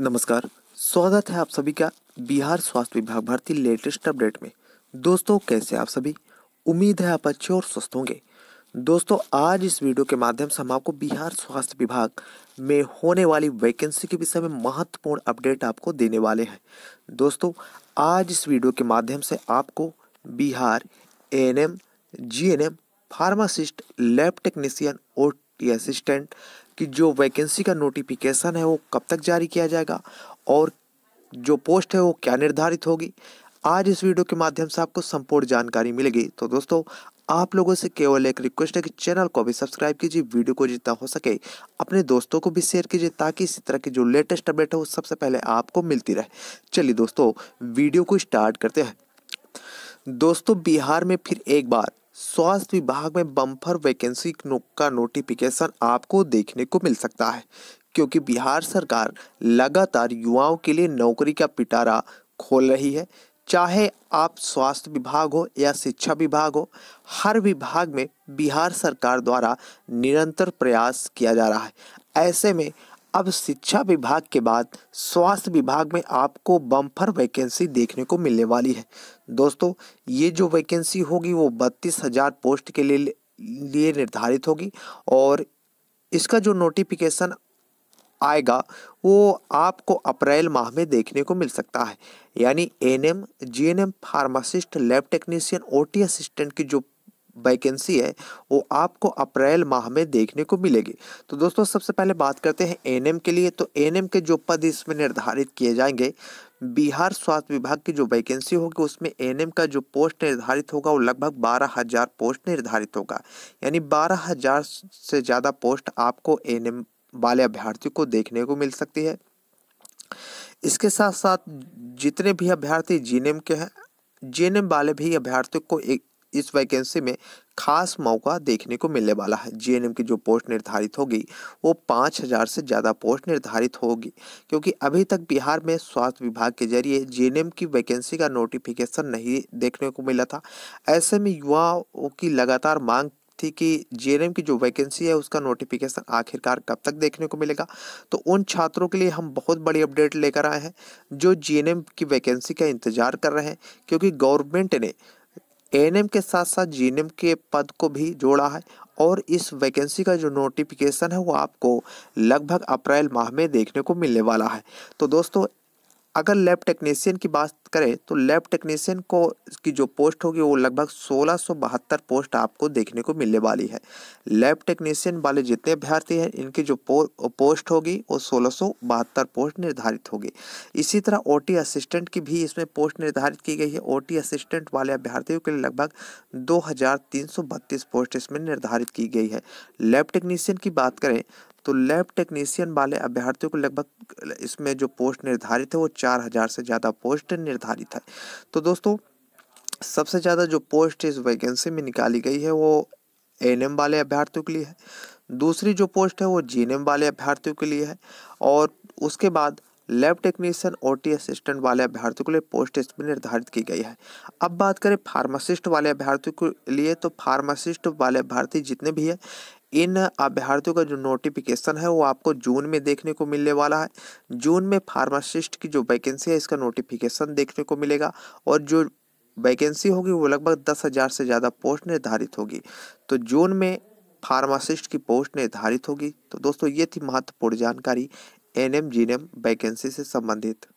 नमस्कार स्वागत है आप सभी का बिहार स्वास्थ्य विभाग भर्ती लेटेस्ट अपडेट में दोस्तों कैसे आप सभी उम्मीद है आप अच्छे और स्वस्थ होंगे दोस्तों आज इस वीडियो के माध्यम से हम आपको बिहार स्वास्थ्य विभाग में होने वाली वैकेंसी के विषय में महत्वपूर्ण अपडेट आपको देने वाले हैं दोस्तों आज इस वीडियो के माध्यम से आपको Bihar N GNM pharmacist lab technician और टी असिस्टेंट कि जो वैकेंसी का नोटिफिकेशन है वो कब तक जारी किया जाएगा और जो पोस्ट है वो क्या निर्धारित होगी आज इस वीडियो के माध्यम से आपको संपूर्ण जानकारी मिलेगी तो दोस्तों आप लोगों से केवल एक रिक्वेस्ट है कि चैनल को भी सब्सक्राइब कीजिए वीडियो को जितना हो सके अपने दोस्तों को भी शेयर कीजिए ताकि इसी तरह की जो लेटेस्ट अपडेट है वो सबसे पहले आपको मिलती रहे चलिए दोस्तों वीडियो को स्टार्ट करते हैं दोस्तों बिहार में फिर एक बार स्वास्थ्य विभाग में बम्फर वैकेंसी का नोटिफिकेशन आपको देखने को मिल सकता है क्योंकि बिहार सरकार लगातार युवाओं के लिए नौकरी का पिटारा खोल रही है चाहे आप स्वास्थ्य विभाग हो या शिक्षा विभाग हो हर विभाग में बिहार सरकार द्वारा निरंतर प्रयास किया जा रहा है ऐसे में अब शिक्षा विभाग के बाद स्वास्थ्य विभाग में आपको बम्फर वैकेंसी देखने को मिलने वाली है दोस्तों ये जो वैकेंसी होगी वो बत्तीस हज़ार पोस्ट के लिए लिए निर्धारित होगी और इसका जो नोटिफिकेशन आएगा वो आपको अप्रैल माह में देखने को मिल सकता है यानी N M G N M pharmacist lab technician O T assistant की जो वैकेंसी है वो आपको अप्रैल माह में देखने को मिलेगी तो दोस्तों सबसे पहले बात करते हैं एनएम के लिए तो एनएम के जो पद इसमें निर्धारित किए जाएंगे बिहार स्वास्थ्य विभाग की जो वैकेंसी होगी उसमें एनएम का जो पोस्ट निर्धारित होगा वो लगभग बारह हजार पोस्ट निर्धारित होगा यानी बारह हजार से ज़्यादा पोस्ट आपको एनएम वाले अभ्यर्थी को देखने को मिल सकती है इसके साथ साथ जितने भी अभ्यर्थी जी के हैं जे वाले भी अभ्यर्थियों को एक इस वैकेंसी में खास मौका देखने को मिलने वाला है जीएनएम की जो पोस्ट निर्धारित होगी वो पाँच हज़ार से ज़्यादा पोस्ट निर्धारित होगी क्योंकि अभी तक बिहार में स्वास्थ्य विभाग के जरिए जीएनएम की वैकेंसी का नोटिफिकेशन नहीं देखने को मिला था ऐसे में युवाओं की लगातार मांग थी कि जीएनएम की जो वैकेंसी है उसका नोटिफिकेशन आखिरकार कब तक देखने को मिलेगा तो उन छात्रों के लिए हम बहुत बड़ी अपडेट लेकर आए हैं जो जीएनएम की वैकेंसी का इंतजार कर रहे हैं क्योंकि गवर्नमेंट ने एन के साथ साथ जी के पद को भी जोड़ा है और इस वैकेंसी का जो नोटिफिकेशन है वो आपको लगभग अप्रैल माह में देखने को मिलने वाला है तो दोस्तों अगर लैब टेक्नीशियन की बात करें तो लैब टेक्नीशियन को की जो पोस्ट होगी वो लगभग सोलह पोस्ट आपको देखने को मिलने वाली है लैब टेक्नीसियन वाले जितने अभ्यर्थी हैं इनकी जो पो, पोस्ट होगी वो सोलह पोस्ट निर्धारित होगी इसी तरह ओ असिस्टेंट की भी इसमें पोस्ट निर्धारित की गई है ओ असिस्टेंट वाले अभ्यर्थियों के लिए लगभग दो पोस्ट इसमें निर्धारित की गई है लैब टेक्नीशियन की बात करें तो लैब टेक्नीशियन वाले अभ्यर्थियों को लगभग इसमें जो पोस्ट निर्धारित है वो चार हज़ार से ज़्यादा पोस्ट निर्धारित है तो दोस्तों सबसे ज़्यादा जो पोस्ट इस वैकेंसी में निकाली गई है वो एन वाले अभ्यर्थियों के लिए है दूसरी जो पोस्ट है वो जी वाले अभ्यर्थियों के लिए है और उसके बाद lab technician O T assistant वाले अभ्यर्थियों के लिए पोस्ट इसमें निर्धारित की गई है अब बात करें फार्मासिस्ट वाले अभ्यर्थियों के लिए तो फार्मासिस्ट वाले अभ्यर्थी जितने भी हैं इन अभ्यर्थियों का जो नोटिफिकेशन है वो आपको जून में देखने को मिलने वाला है जून में फार्मासिस्ट की जो वैकेंसी है इसका नोटिफिकेशन देखने को मिलेगा और जो वैकेंसी होगी वो लगभग दस हज़ार से ज़्यादा पोस्ट निर्धारित होगी तो जून में फार्मासिस्ट की पोस्ट निर्धारित होगी तो दोस्तों ये थी महत्वपूर्ण जानकारी N M G M vacancy से संबंधित